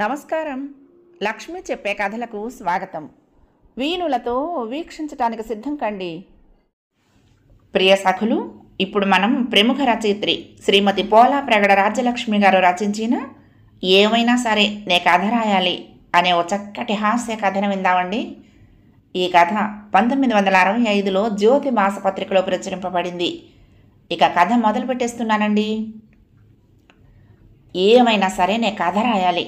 నమస్కారం లక్ష్మి చెప్పే కథలకు స్వాగతం వీణులతో వీక్షించటానికి సిద్ధం కండి ప్రియ సఖులు ఇప్పుడు మనం ప్రముఖ రచయిత్రి శ్రీమతి పోలా ప్రగడ రాజ్యలక్ష్మి గారు రచించిన ఏమైనా సరే నే కథ రాయాలి అనే ఓ చక్కటి హాస్య కథను విందామండి ఈ కథ పంతొమ్మిది వందల అరవై ఐదులో జ్యోతి మాసపత్రికలో ప్రచురింపబడింది ఇక కథ మొదలు పెట్టేస్తున్నానండి ఏమైనా సరే నే కథ రాయాలి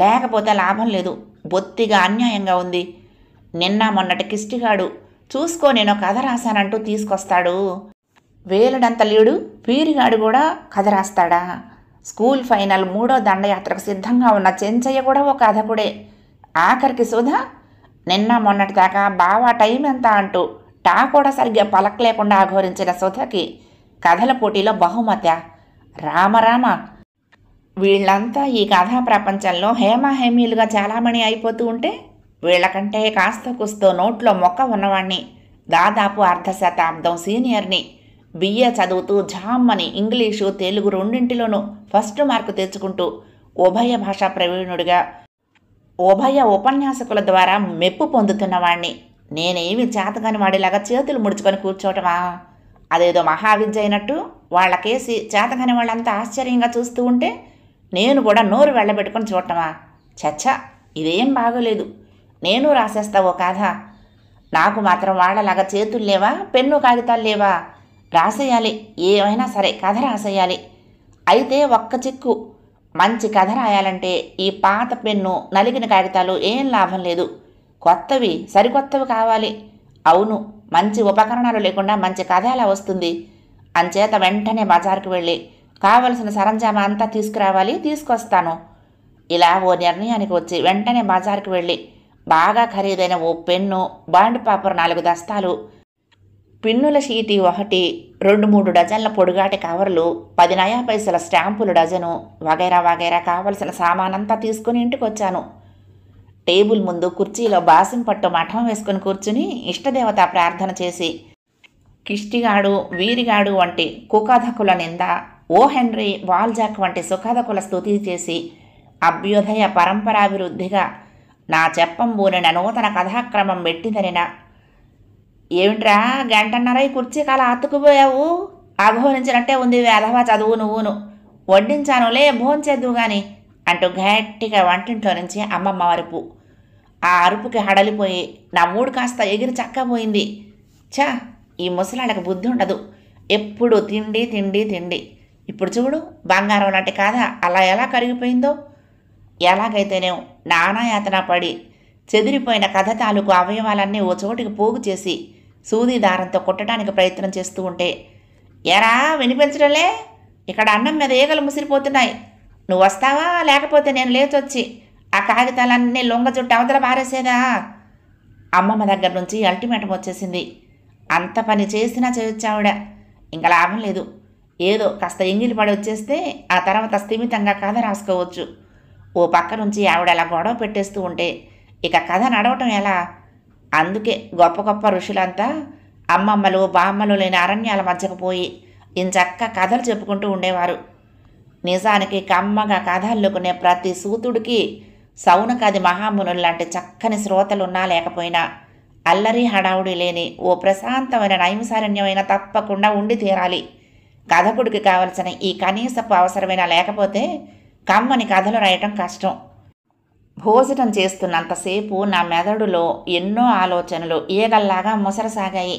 లేకపోతే లాభం లేదు బొత్తిగా అన్యాయంగా ఉంది నిన్న మొన్నటి కిష్టిగాడు చూసుకో నేను కథ రాశానంటూ తీసుకొస్తాడు వేలడంత లేడు పీరిగాడు కూడా కథ రాస్తాడా స్కూల్ ఫైనల్ మూడో దండయాత్రకు సిద్ధంగా ఉన్న చెంచయ్య కూడా ఓ కథకుడే ఆఖరికి సుధా నిన్న మొన్నటి దాకా బావా టైం ఎంత అంటూ టా కూడా సరిగ్గా పలకలేకుండా ఆఘోరించిన సుధకి కథల పోటీలో బహుమత రామ రామ వీళ్ళంతా ఈ కథా ప్రపంచంలో హేమాహేమీలుగా చాలామణి అయిపోతూ ఉంటే వీళ్ళకంటే కాస్త కుస్తో నోట్లో మొక్క ఉన్నవాణ్ణి దాదాపు అర్ధ శతాబ్దం సీనియర్ని బిఏ చదువుతూ జామ్మని ఇంగ్లీషు తెలుగు రెండింటిలోనూ ఫస్ట్ మార్కు తెచ్చుకుంటూ ఉభయ భాషా ప్రవీణుడిగా ఉభయ ఉపన్యాసకుల ద్వారా మెప్పు పొందుతున్నవాణ్ణి నేనేమి చేతకాని వాడిలాగా చేతులు ముడుచుకొని కూర్చోవటమా అదేదో మహావిద్య అయినట్టు వాళ్ళకేసి చేతకాని వాళ్ళంతా ఆశ్చర్యంగా చూస్తూ ఉంటే నేను కూడా నోరు వెళ్ళబెట్టుకుని చూడటమా చచ్చా ఇదేం బాగోలేదు నేను రాసేస్తా ఓ కథ నాకు మాత్రం వాళ్ళలాగా చేతులు లేవా పెన్ను కాగితాలు లేవా రాసేయాలి ఏమైనా సరే కథ రాసేయాలి అయితే ఒక్క చిక్కు మంచి కథ రాయాలంటే ఈ పాత పెన్ను నలిగిన కాగితాలు ఏం లాభం లేదు కొత్తవి సరికొత్తవి కావాలి అవును మంచి ఉపకరణాలు లేకుండా మంచి కథ ఎలా వస్తుంది అంచేత వెంటనే బజార్కు వెళ్ళి కావలసిన సరంజామా అంతా తీసుకురావాలి తీసుకొస్తాను ఇలా ఓ నిర్ణయానికి వచ్చి వెంటనే బజార్కి వెళ్ళి బాగా ఖరీదైన ఓ పెన్ను బాండ్ పేపర్ నాలుగు దస్తాలు పిన్నుల షీటి ఒకటి రెండు మూడు డజన్ల పొడుగాటి కవర్లు పది నయా పైసల స్టాంపులు డజను వగైరా వగైరా కావలసిన సామానంతా తీసుకుని ఇంటికి వచ్చాను టేబుల్ ముందు కుర్చీలో బాసిం పట్టు మఠం వేసుకుని కూర్చుని ఇష్టదేవత ప్రార్థన చేసి కిష్టిగాడు వీరిగాడు వంటి కుకాధకుల నింద ఓ హెన్రీ వాల్జాక్ వంటి సుఖాదకుల స్థుతి చేసి అభ్యుదయ పరంపరాభివృద్ధిగా నా చెప్పంబూనిన నూతన కథాక్రమం పెట్టిందనిన ఏమిట్రా గంటన్నరై కుర్చీ కాల అతుకుపోయావు అఘోనించినట్టే ఉంది వేధవా చదువు నువ్వును లే భోంచేద్దు గాని అంటూ గట్టిగా వంటింట్లో నుంచి అమ్మమ్మ అరుపు ఆ అరుపుకి హడలిపోయి నా మూడు కాస్త ఎగిరి చక్కపోయింది చా ఈ ముసలాళ్ళకి బుద్ధి ఉండదు ఎప్పుడు తిండి తిండి తిండి ఇప్పుడు చూడు బంగారం లాంటి కాదా అలా ఎలా కరిగిపోయిందో ఎలాగైతేనే నానాయాతన పడి చెదిరిపోయిన కథ తాలూకు అవయవాలన్నీ ఓ చోటికి పోగు చేసి సూది దారంతో కొట్టడానికి ప్రయత్నం చేస్తూ ఉంటే ఎరా వినిపించడంలే ఇక్కడ అన్నం మీద ఈగలు ముసిరిపోతున్నాయి నువ్వు వస్తావా లేకపోతే నేను లేచొచ్చి ఆ కాగితాలన్నీ లొంగ చుట్టూ అవతల పారేసేదా అమ్మమ్మ దగ్గర నుంచి అల్టిమేటం వచ్చేసింది అంత పని చేసినా చేయొచ్చావిడ ఇంకా లాభం లేదు ఏదో కాస్త ఎంగిలి పడి వచ్చేస్తే ఆ తర్వాత స్థిమితంగా కథ రాసుకోవచ్చు ఓ పక్క నుంచి ఆవిడ అలా గొడవ పెట్టేస్తూ ఉంటే ఇక కథ నడవటం ఎలా అందుకే గొప్ప గొప్ప ఋషులంతా అమ్మమ్మలు బామ్మలు లేని అరణ్యాల మధ్యకు పోయి ఇంచక్క కథలు చెప్పుకుంటూ ఉండేవారు నిజానికి కమ్మగా కథల్లుకునే ప్రతి సూతుడికి సౌనకాది మహామునులు లాంటి చక్కని శ్రోతలున్నా లేకపోయినా అల్లరి హడావుడి లేని ఓ ప్రశాంతమైన నైమిసారణ్యమైన తప్పకుండా ఉండి తీరాలి కథకుడికి కావలసిన ఈ కనీసపు అవసరమైనా లేకపోతే కమ్మని కథలు రాయటం కష్టం భోజనం చేస్తున్నంతసేపు నా మెదడులో ఎన్నో ఆలోచనలు ఈగల్లాగా ముసరసాగాయి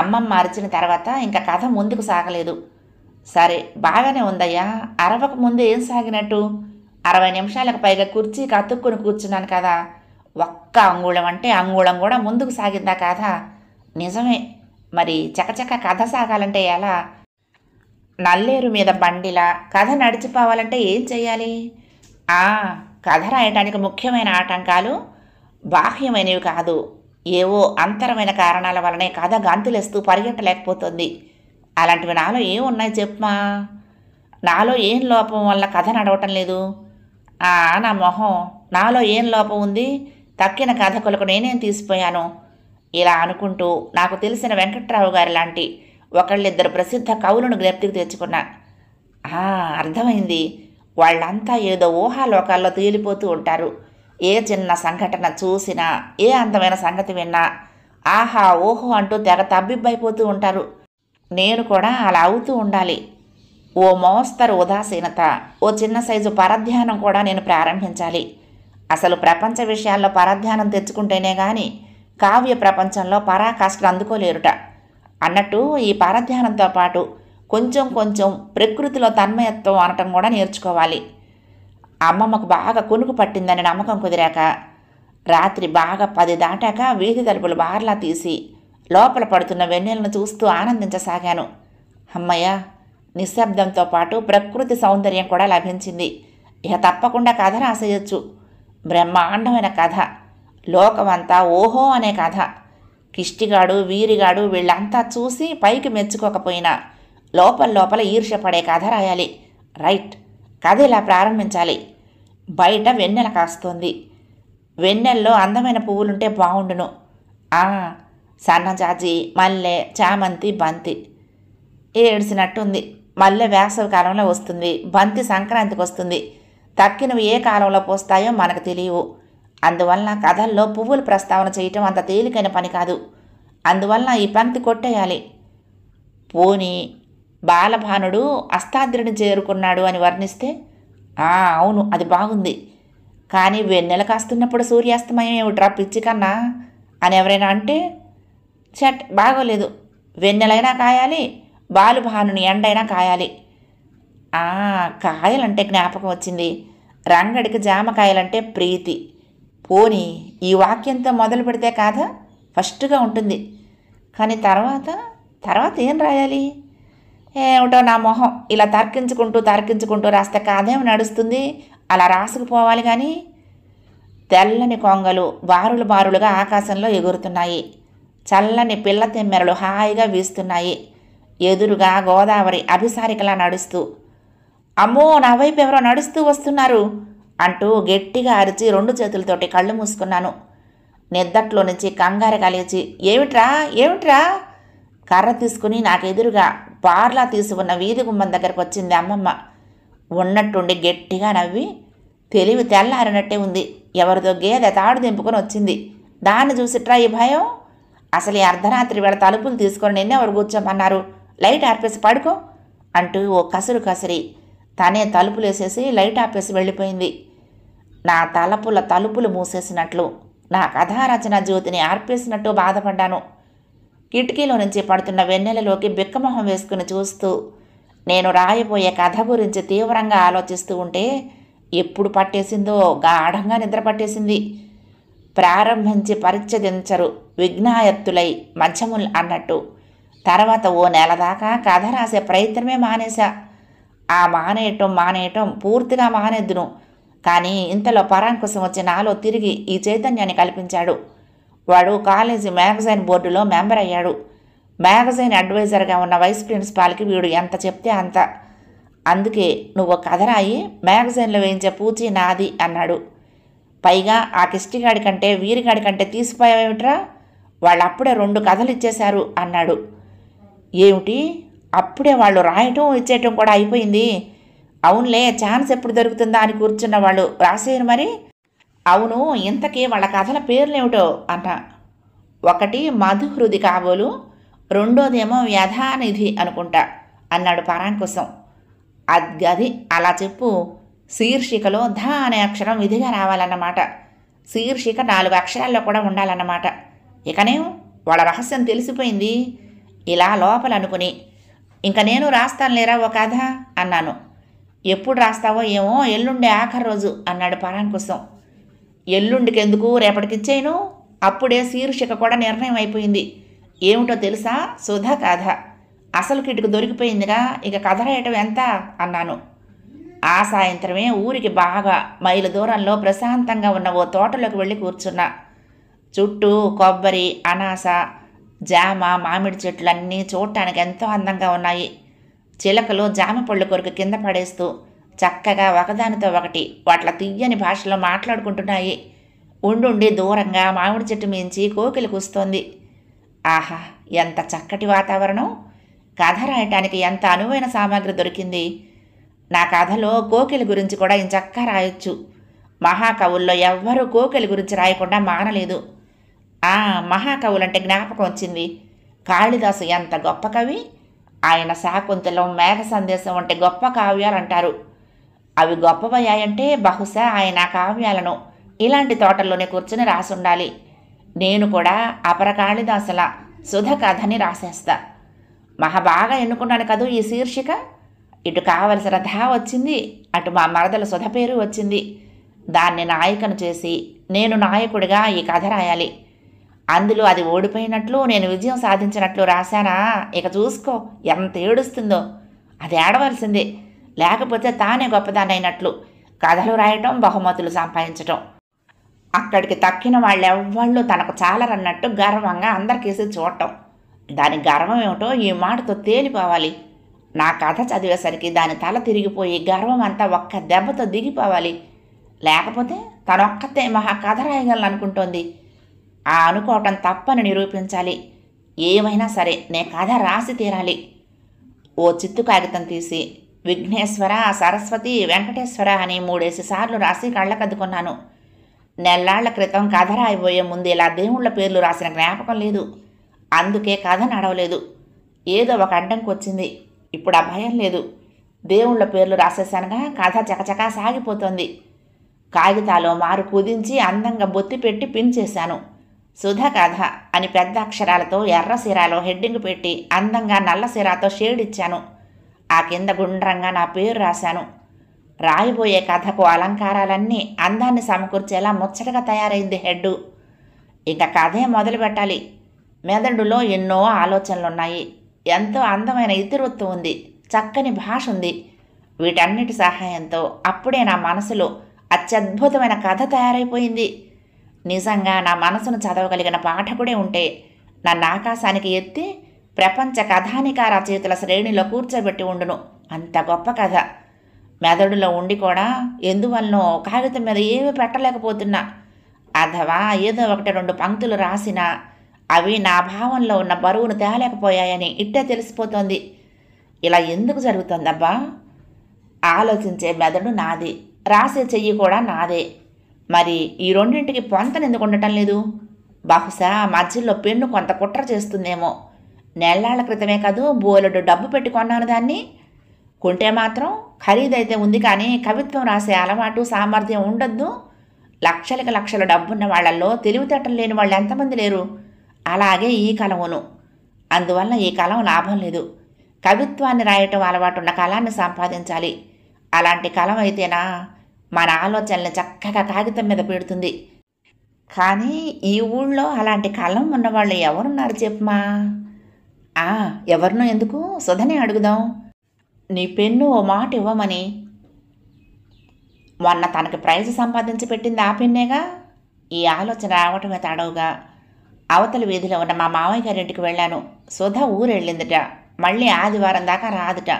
అమ్మమ్మ మార్చిన తర్వాత ఇంకా కథ ముందుకు సాగలేదు సరే బాగానే ఉందయ్యా అరవక ముందు ఏం సాగినట్టు అరవై నిమిషాలకు పైగా కుర్చీ కత్తుక్కుని కూర్చున్నాను కదా ఒక్క అంగుళం అంటే అంగుళం కూడా ముందుకు సాగిందా కథ నిజమే మరి చకచక కథ సాగాలంటే ఎలా నల్లేరు మీద బండిలా కథ నడిచిపోవాలంటే ఏం చేయాలి ఆ కథ రాయటానికి ముఖ్యమైన ఆటంకాలు బాహ్యమైనవి కాదు ఏవో అంతరమైన కారణాల వలనే కథ గంతులేస్తూ పరిగెట్టలేకపోతుంది అలాంటివి నాలో ఏం ఉన్నాయి చెప్పమా నాలో ఏం లోపం వల్ల కథ నడవటం లేదు నా మొహం నాలో ఏం లోపం ఉంది తక్కిన కథకులకు నేనేం తీసిపోయాను ఇలా అనుకుంటూ నాకు తెలిసిన వెంకట్రావు గారి లాంటి ఒకళ్ళిద్దరు ప్రసిద్ధ కవులను జ్ఞప్తికి తెచ్చుకున్నా అర్థమైంది వాళ్ళంతా ఏదో ఊహాలోకాల్లో తేలిపోతూ ఉంటారు ఏ చిన్న సంఘటన చూసినా ఏ అందమైన సంగతి విన్నా ఆహా ఓహో అంటూ తెగ తబ్బిబ్బైపోతూ ఉంటారు నేను కూడా అలా అవుతూ ఉండాలి ఓ మోస్తరు ఉదాసీనత ఓ చిన్న సైజు పరధ్యానం కూడా నేను ప్రారంభించాలి అసలు ప్రపంచ విషయాల్లో పరధ్యానం తెచ్చుకుంటేనే కానీ కావ్య ప్రపంచంలో పరాకాష్ఠలు అందుకోలేరుట అన్నట్టు ఈ పారధ్యానంతో పాటు కొంచెం కొంచెం ప్రకృతిలో తన్మయత్వం అనటం కూడా నేర్చుకోవాలి అమ్మమ్మకు బాగా కొనుకు పట్టిందని నమ్మకం కుదిరాక రాత్రి బాగా పది దాటాక వీధి తలుపులు బార్లా తీసి లోపల పడుతున్న వెన్నెలను చూస్తూ ఆనందించసాగాను అమ్మయ్య నిశ్శబ్దంతో పాటు ప్రకృతి సౌందర్యం కూడా లభించింది ఇక తప్పకుండా కథ రాసేయచ్చు బ్రహ్మాండమైన కథ లోకమంతా ఓహో అనే కథ కిష్టిగాడు వీరిగాడు వీళ్ళంతా చూసి పైకి మెచ్చుకోకపోయినా లోపల లోపల ఈర్ష్యపడే కథ రాయాలి రైట్ కథ ఇలా ప్రారంభించాలి బయట వెన్నెల కాస్తోంది వెన్నెల్లో అందమైన పువ్వులుంటే బాగుండును సన్నజాజి మల్లె చామంతి బంతి ఏడ్చినట్టుంది మల్లె వేసవి కాలంలో వస్తుంది బంతి సంక్రాంతికి వస్తుంది తక్కినవి ఏ కాలంలో పోస్తాయో మనకు తెలియవు అందువలన కథల్లో పువ్వులు ప్రస్తావన చేయటం అంత తేలికైన పని కాదు అందువలన ఈ పంక్తి కొట్టేయాలి పోని బాలభానుడు అస్తాద్రిని చేరుకున్నాడు అని వర్ణిస్తే ఆ అవును అది బాగుంది కానీ వెన్నెల కాస్తున్నప్పుడు సూర్యాస్తమయం ఏమిట్రా పిచ్చి కన్నా అని ఎవరైనా అంటే చట్ బాగోలేదు వెన్నెలైనా కాయాలి బాలుభానుని ఎండైనా కాయాలి కాయలంటే జ్ఞాపకం వచ్చింది రంగడికి జామకాయలంటే ప్రీతి పోని ఈ వాక్యంతో మొదలు పెడితే కాదా ఫస్ట్గా ఉంటుంది కానీ తర్వాత తర్వాత ఏం రాయాలి ఏమిటో నా మొహం ఇలా తర్కించుకుంటూ తర్కించుకుంటూ రాస్తే కాదేమి నడుస్తుంది అలా రాసుకుపోవాలి కానీ తెల్లని కొంగలు బారులు బారులుగా ఆకాశంలో ఎగురుతున్నాయి చల్లని పిల్ల తెమ్మెరలు హాయిగా వీస్తున్నాయి ఎదురుగా గోదావరి అభిసారికలా నడుస్తూ అమ్మో నా వైపు ఎవరో నడుస్తూ వస్తున్నారు అంటూ గట్టిగా అరిచి రెండు చేతులతోటి కళ్ళు మూసుకున్నాను నిద్దట్లో నుంచి కంగారు కలిచి ఏమిట్రా ఏమిట్రా కర్ర తీసుకుని ఎదురుగా బార్లా తీసి ఉన్న వీధి గుమ్మం దగ్గరకు వచ్చింది అమ్మమ్మ ఉన్నట్టుండి గట్టిగా నవ్వి తెలివి తెల్లారినట్టే ఉంది ఎవరిదో గేదె తాడు దింపుకొని వచ్చింది దాన్ని చూసిట్రా ఈ భయం అసలు ఈ అర్ధరాత్రి వేళ తలుపులు తీసుకొని నిన్నే నిన్నెవరు కూర్చోమన్నారు లైట్ ఆపేసి పడుకో అంటూ ఓ కసురు కసిరి తనే తలుపులేసేసి లైట్ ఆపేసి వెళ్ళిపోయింది నా తలపుల తలుపులు మూసేసినట్లు నా రచన జ్యోతిని ఆర్పేసినట్టు బాధపడ్డాను కిటికీలో నుంచి పడుతున్న వెన్నెలలోకి బిక్కమొహం వేసుకుని చూస్తూ నేను రాయబోయే కథ గురించి తీవ్రంగా ఆలోచిస్తూ ఉంటే ఎప్పుడు పట్టేసిందో గాఢంగా నిద్ర పట్టేసింది ప్రారంభించి పరిచ్ఛదించరు విఘ్నాయత్తులై మధ్యముల్ అన్నట్టు తర్వాత ఓ నెల దాకా కథ రాసే ప్రయత్నమే మానేశా ఆ మానేయటం మానేయటం పూర్తిగా మానేద్దును కానీ ఇంతలో కోసం వచ్చి నాలో తిరిగి ఈ చైతన్యాన్ని కల్పించాడు వాడు కాలేజీ మ్యాగజైన్ బోర్డులో మెంబర్ అయ్యాడు మ్యాగజైన్ అడ్వైజర్గా ఉన్న వైస్ ప్రిన్సిపాల్కి వీడు ఎంత చెప్తే అంత అందుకే నువ్వు కథ రాయి మ్యాగజైన్లో వేయించే పూచి నాది అన్నాడు పైగా ఆ కిష్టిగాడి కంటే వీరిగాడి కంటే తీసిపోయావేమిట్రా వాళ్ళు అప్పుడే రెండు కథలు ఇచ్చేశారు అన్నాడు ఏమిటి అప్పుడే వాళ్ళు రాయటం ఇచ్చేయటం కూడా అయిపోయింది అవునులే ఛాన్స్ ఎప్పుడు దొరుకుతుందా అని కూర్చున్న వాళ్ళు రాసేయరు మరి అవును ఇంతకీ వాళ్ళ కథల పేర్లేమిటో అంట ఒకటి మధుహృది కాబోలు రెండోదేమో వ్యధానిధి అనుకుంటా అన్నాడు పరాంకుశం అద్గది అలా చెప్పు శీర్షికలో ధ అనే అక్షరం విధిగా రావాలన్నమాట శీర్షిక నాలుగు అక్షరాల్లో కూడా ఉండాలన్నమాట ఇకనే వాళ్ళ రహస్యం తెలిసిపోయింది ఇలా లోపలనుకుని ఇంకా నేను రాస్తాను లేరా ఒక కథ అన్నాను ఎప్పుడు రాస్తావో ఏమో ఎల్లుండే ఆఖరి రోజు అన్నాడు పరాన్ కోసం ఎల్లుండికెందుకు రేపటికిచ్చేయను అప్పుడే శీర్షిక కూడా నిర్ణయం అయిపోయింది ఏమిటో తెలుసా సుధా కథ అసలు కిటుకు దొరికిపోయిందిగా ఇక కథ రాయటం ఎంత అన్నాను ఆ సాయంత్రమే ఊరికి బాగా మైలు దూరంలో ప్రశాంతంగా ఉన్న ఓ తోటలోకి వెళ్ళి కూర్చున్నా చుట్టూ కొబ్బరి అనాస జామ మామిడి చెట్లన్నీ చూడటానికి ఎంతో అందంగా ఉన్నాయి చిలకలు జామ పళ్ళు కొరకు కింద పడేస్తూ చక్కగా ఒకదానితో ఒకటి వాట్ల తియ్యని భాషలో మాట్లాడుకుంటున్నాయి ఉండుండి దూరంగా మామిడి చెట్టు మించి కోకిలు కూస్తోంది ఆహా ఎంత చక్కటి వాతావరణం కథ రాయటానికి ఎంత అనువైన సామాగ్రి దొరికింది నా కథలో కోకిల గురించి కూడా ఇంచక్క రాయొచ్చు మహాకవుల్లో ఎవ్వరూ కోకిల గురించి రాయకుండా మానలేదు ఆ మహాకవులంటే జ్ఞాపకం వచ్చింది కాళిదాసు ఎంత గొప్ప కవి ఆయన శాకుంతలం మేఘ సందేశం వంటి గొప్ప కావ్యాలు అంటారు అవి గొప్పవయ్యాయంటే బహుశా ఆయన కావ్యాలను ఇలాంటి తోటల్లోనే కూర్చుని రాసుండాలి నేను కూడా అపరకాళిదాసుల సుధ కథని రాసేస్తా బాగా ఎన్నుకున్నాను కదూ ఈ శీర్షిక ఇటు కావలసిన ధా వచ్చింది అటు మా మరదల సుధ పేరు వచ్చింది దాన్ని నాయకను చేసి నేను నాయకుడిగా ఈ కథ రాయాలి అందులో అది ఓడిపోయినట్లు నేను విజయం సాధించినట్లు రాశానా ఇక చూసుకో ఎంత ఏడుస్తుందో అది ఏడవలసిందే లేకపోతే తానే గొప్పదానైనట్లు కథలు రాయటం బహుమతులు సంపాదించటం అక్కడికి తక్కిన వాళ్ళెవ్వళ్ళు తనకు చాలరన్నట్టు గర్వంగా అందరికేసి చూడటం దాని గర్వం ఏమిటో ఈ మాటతో తేలిపోవాలి నా కథ చదివేసరికి దాని తల తిరిగిపోయి గర్వం అంతా ఒక్క దెబ్బతో దిగిపోవాలి లేకపోతే తనొక్కతే మహా కథ రాయగలను అనుకుంటోంది ఆ అనుకోవటం తప్పని నిరూపించాలి ఏమైనా సరే నే కథ రాసి తీరాలి ఓ చిత్తు కాగితం తీసి విఘ్నేశ్వర సరస్వతి వెంకటేశ్వర అని మూడేసి సార్లు రాసి కళ్ళకద్దుకున్నాను నెల్లాళ్ల క్రితం కథ రాయిపోయే ముందు ఇలా దేవుళ్ళ పేర్లు రాసిన జ్ఞాపకం లేదు అందుకే కథ నడవలేదు ఏదో ఒక అడ్డంకి వచ్చింది ఇప్పుడు ఆ భయం లేదు దేవుళ్ళ పేర్లు రాసేసానుగా కథ చకచకా సాగిపోతుంది కాగితాలో మారు కుదించి అందంగా బొత్తి పెట్టి పిన్ చేశాను సుధా కథ అని పెద్ద అక్షరాలతో ఎర్ర సిరాలో హెడ్డింగ్ పెట్టి అందంగా నల్ల సిరాతో షేడ్ ఇచ్చాను ఆ కింద గుండ్రంగా నా పేరు రాశాను రాయిపోయే కథకు అలంకారాలన్నీ అందాన్ని సమకూర్చేలా ముచ్చటగా తయారైంది హెడ్డు ఇంకా కథే మొదలు పెట్టాలి మెదడులో ఎన్నో ఆలోచనలున్నాయి ఎంతో అందమైన ఇతివృత్తు ఉంది చక్కని భాష ఉంది వీటన్నిటి సహాయంతో అప్పుడే నా మనసులో అత్యద్భుతమైన కథ తయారైపోయింది నిజంగా నా మనసును చదవగలిగిన పాఠకుడే ఉంటే నన్ను ఆకాశానికి ఎత్తి ప్రపంచ కథానిక రచయితల శ్రేణిలో కూర్చోబెట్టి ఉండును అంత గొప్ప కథ మెదడులో ఉండి కూడా ఎందువలనో కాగితం మీద ఏమీ పెట్టలేకపోతున్నా అథవా ఏదో ఒకటి రెండు పంక్తులు రాసినా అవి నా భావంలో ఉన్న బరువును తేలేకపోయాయని ఇట్టే తెలిసిపోతోంది ఇలా ఎందుకు జరుగుతుందబ్బా ఆలోచించే మెదడు నాది రాసే చెయ్యి కూడా నాదే మరి ఈ రెండింటికి పొంతను ఎందుకు ఉండటం లేదు బహుశా మధ్యలో పెన్ను కొంత కుట్ర చేస్తుందేమో నెలాళ్ల క్రితమే కాదు బోలెడు డబ్బు పెట్టుకున్నాను దాన్ని కొంటే మాత్రం ఖరీదైతే ఉంది కానీ కవిత్వం రాసే అలవాటు సామర్థ్యం ఉండొద్దు లక్షలకు లక్షల డబ్బున్న వాళ్ళల్లో తెలివితేటలు లేని వాళ్ళు ఎంతమంది లేరు అలాగే ఈ కలమును అందువల్ల ఈ కలం లాభం లేదు కవిత్వాన్ని రాయటం అలవాటున్న కళాన్ని సంపాదించాలి అలాంటి కలం అయితేనా మన ఆలోచనలు చక్కగా కాగితం మీద పెడుతుంది కానీ ఈ ఊళ్ళో అలాంటి కలం ఉన్నవాళ్ళు ఎవరున్నారు చెప్పమా ఆ ఎవరినో ఎందుకు సుధనే అడుగుదాం నీ పెన్ను ఓ మాట ఇవ్వమని మొన్న తనకి ప్రైజ్ సంపాదించి పెట్టింది ఆ పెన్నేగా ఈ ఆలోచన రావటమే తడవుగా అవతల వీధిలో ఉన్న మా మామయ్య గారింటికి వెళ్ళాను సుధ ఊరు వెళ్ళిందిట మళ్ళీ ఆదివారం దాకా రాదుట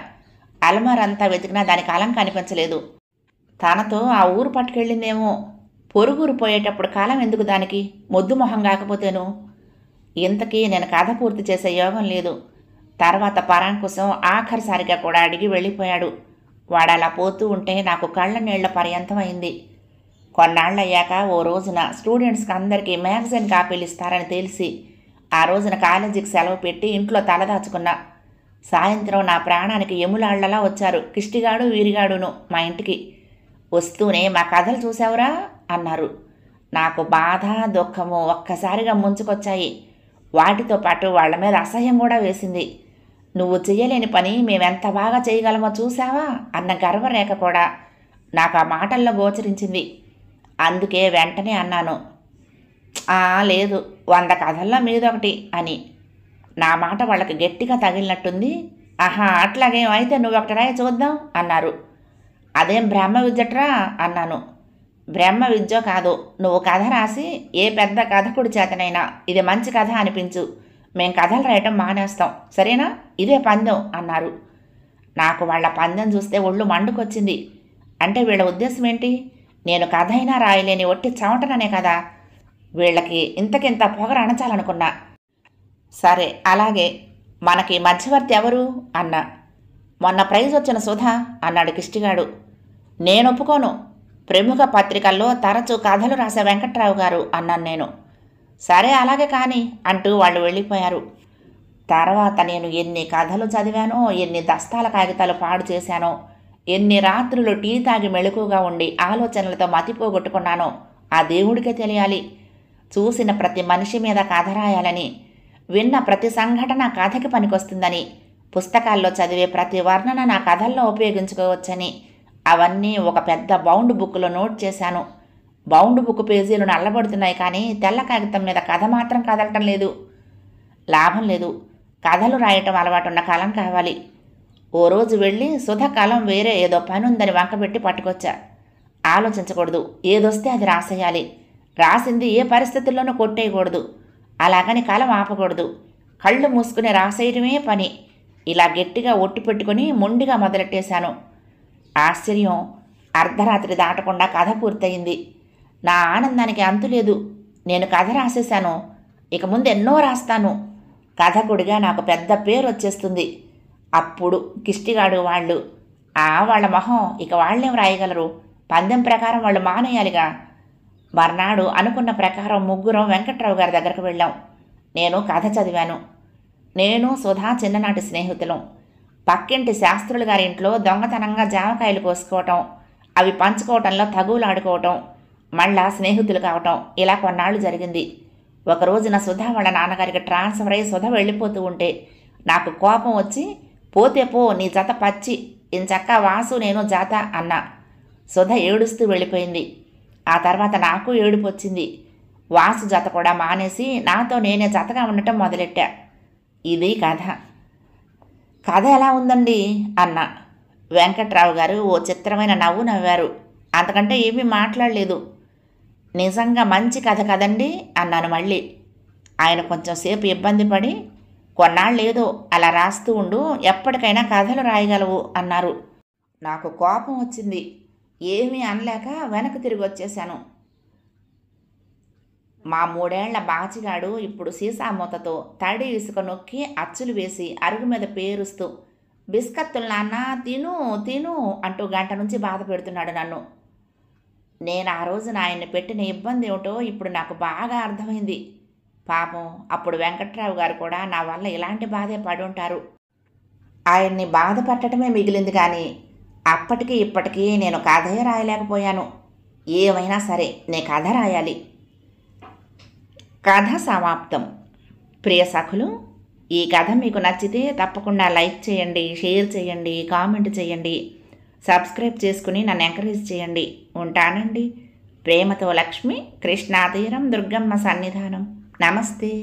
అలమారంతా వెతికినా దానికి అలం కనిపించలేదు తనతో ఆ ఊరు పట్టుకెళ్ళిందేమో పొరుగురు పోయేటప్పుడు కాలం ఎందుకు దానికి మొద్దు మొహం కాకపోతేను ఇంతకీ నేను కథ పూర్తి చేసే యోగం లేదు తర్వాత పరాన్ కోసం ఆఖరిసారిగా కూడా అడిగి వెళ్ళిపోయాడు వాడలా పోతూ ఉంటే నాకు కళ్ళ నీళ్ల పర్యంతం అయింది కొన్నాళ్ళయ్యాక ఓ రోజున స్టూడెంట్స్కి అందరికీ మ్యాగజైన్ కాపీలు ఇస్తారని తెలిసి ఆ రోజున కాలేజీకి సెలవు పెట్టి ఇంట్లో తలదాచుకున్నా సాయంత్రం నా ప్రాణానికి ఎములాళ్లలా వచ్చారు కిష్టిగాడు వీరిగాడును మా ఇంటికి వస్తూనే మా కథలు చూసావురా అన్నారు నాకు బాధ దుఃఖము ఒక్కసారిగా ముంచుకొచ్చాయి వాటితో పాటు వాళ్ల మీద అసహ్యం కూడా వేసింది నువ్వు చేయలేని పని మేమెంత బాగా చేయగలమో చూసావా అన్న గర్వరేఖ కూడా నాకు ఆ మాటల్లో గోచరించింది అందుకే వెంటనే అన్నాను లేదు వంద కథల్లో మీదొకటి అని నా మాట వాళ్ళకి గట్టిగా తగిలినట్టుంది ఆహా అట్లాగేమైతే అయితే నువ్వు ఒకటి రాయ చూద్దాం అన్నారు అదేం బ్రహ్మ విద్యట్రా అన్నాను బ్రహ్మ విద్య కాదు నువ్వు కథ రాసి ఏ పెద్ద కథకుడి చేతనైనా ఇది మంచి కథ అనిపించు మేం కథలు రాయటం మానేస్తాం సరేనా ఇదే పందెం అన్నారు నాకు వాళ్ళ పందెం చూస్తే ఒళ్ళు మండుకొచ్చింది అంటే వీళ్ళ ఉద్దేశం ఏంటి నేను కథ అయినా రాయలేని ఒట్టి చవటననే కదా వీళ్ళకి ఇంతకింత పొగర అణచాలనుకున్నా సరే అలాగే మనకి మధ్యవర్తి ఎవరు అన్న మొన్న ప్రైజ్ వచ్చిన సుధా అన్నాడు కిష్టిగాడు నేను ఒప్పుకోను ప్రముఖ పత్రికల్లో తరచూ కథలు రాసే వెంకట్రావు గారు అన్నాను నేను సరే అలాగే కానీ అంటూ వాళ్ళు వెళ్ళిపోయారు తర్వాత నేను ఎన్ని కథలు చదివానో ఎన్ని దస్తాల కాగితాలు పాడు చేశానో ఎన్ని రాత్రులు టీ తాగి మెళుకుగా ఉండి ఆలోచనలతో మతిపోగొట్టుకున్నానో ఆ దేవుడికే తెలియాలి చూసిన ప్రతి మనిషి మీద కథ రాయాలని విన్న ప్రతి సంఘటన కథకి పనికొస్తుందని పుస్తకాల్లో చదివే ప్రతి వర్ణన నా కథల్లో ఉపయోగించుకోవచ్చని అవన్నీ ఒక పెద్ద బౌండ్ బుక్లో నోట్ చేశాను బౌండ్ బుక్ పేజీలు నల్లబడుతున్నాయి కానీ తెల్ల కాగితం మీద కథ మాత్రం కదలటం లేదు లాభం లేదు కథలు రాయటం అలవాటు ఉన్న కాలం కావాలి ఓ రోజు వెళ్ళి కలం వేరే ఏదో పని ఉందని వంకబెట్టి పట్టుకొచ్చా ఆలోచించకూడదు ఏదొస్తే అది రాసేయాలి రాసింది ఏ పరిస్థితుల్లోనూ కొట్టేయకూడదు అలాగని కాలం ఆపకూడదు కళ్ళు మూసుకుని రాసేయటమే పని ఇలా గట్టిగా ఒట్టు పెట్టుకుని మొండిగా మొదలెట్టేశాను ఆశ్చర్యం అర్ధరాత్రి దాటకుండా కథ పూర్తయింది నా ఆనందానికి అంతులేదు నేను కథ రాసేశాను ఇక ముందు ఎన్నో రాస్తాను కథకుడిగా నాకు పెద్ద పేరు వచ్చేస్తుంది అప్పుడు కిష్టిగాడు వాళ్ళు ఆ వాళ్ళ మొహం ఇక వాళ్ళేం రాయగలరు పందెం ప్రకారం వాళ్ళు మానేయాలిగా మర్నాడు అనుకున్న ప్రకారం ముగ్గురం వెంకట్రావు గారి దగ్గరకు వెళ్ళాం నేను కథ చదివాను నేను సుధా చిన్ననాటి స్నేహితులం పక్కింటి శాస్త్రులు గారి ఇంట్లో దొంగతనంగా జామకాయలు కోసుకోవటం అవి పంచుకోవటంలో తగువులాడుకోవటం మళ్ళా స్నేహితులు కావటం ఇలా కొన్నాళ్ళు జరిగింది ఒక రోజున సుధా వాళ్ళ నాన్నగారికి ట్రాన్స్ఫర్ అయ్యి సుధ వెళ్ళిపోతూ ఉంటే నాకు కోపం వచ్చి పోతే పో నీ జత పచ్చి ఇంచక్క వాసు నేను జాత అన్నా సుధ ఏడుస్తూ వెళ్ళిపోయింది ఆ తర్వాత నాకు ఏడుపు వచ్చింది వాసు జత కూడా మానేసి నాతో నేనే జతగా ఉండటం మొదలెట్టా ఇది కథ కథ ఎలా ఉందండి అన్న వెంకట్రావు గారు ఓ చిత్రమైన నవ్వు నవ్వారు అంతకంటే ఏమీ మాట్లాడలేదు నిజంగా మంచి కథ కదండి అన్నాను మళ్ళీ ఆయన కొంచెంసేపు ఇబ్బంది పడి కొన్నాళ్ళేదో అలా రాస్తూ ఉండు ఎప్పటికైనా కథలు రాయగలవు అన్నారు నాకు కోపం వచ్చింది ఏమీ అనలేక వెనక్కి తిరిగి వచ్చేశాను మా మూడేళ్ల బాచిగాడు ఇప్పుడు సీసా మూతతో తడి ఇసుక నొక్కి అచ్చులు వేసి అరుగు మీద పేరుస్తూ బిస్కత్తులు నాన్న తిను తిను అంటూ గంట నుంచి బాధ పెడుతున్నాడు నన్ను నేను ఆ రోజు ఆయన్ని పెట్టిన ఇబ్బంది ఏమిటో ఇప్పుడు నాకు బాగా అర్థమైంది పాపం అప్పుడు వెంకట్రావు గారు కూడా నా వల్ల ఇలాంటి బాధే పడి ఉంటారు ఆయన్ని బాధ పట్టడమే మిగిలింది కానీ అప్పటికి ఇప్పటికీ నేను కథే రాయలేకపోయాను ఏమైనా సరే నీ కథ రాయాలి కథ సమాప్తం ప్రియ సఖులు ఈ కథ మీకు నచ్చితే తప్పకుండా లైక్ చేయండి షేర్ చేయండి కామెంట్ చేయండి సబ్స్క్రైబ్ చేసుకుని నన్ను ఎంకరేజ్ చేయండి ఉంటానండి ప్రేమతో లక్ష్మి కృష్ణాతీరం దుర్గమ్మ సన్నిధానం నమస్తే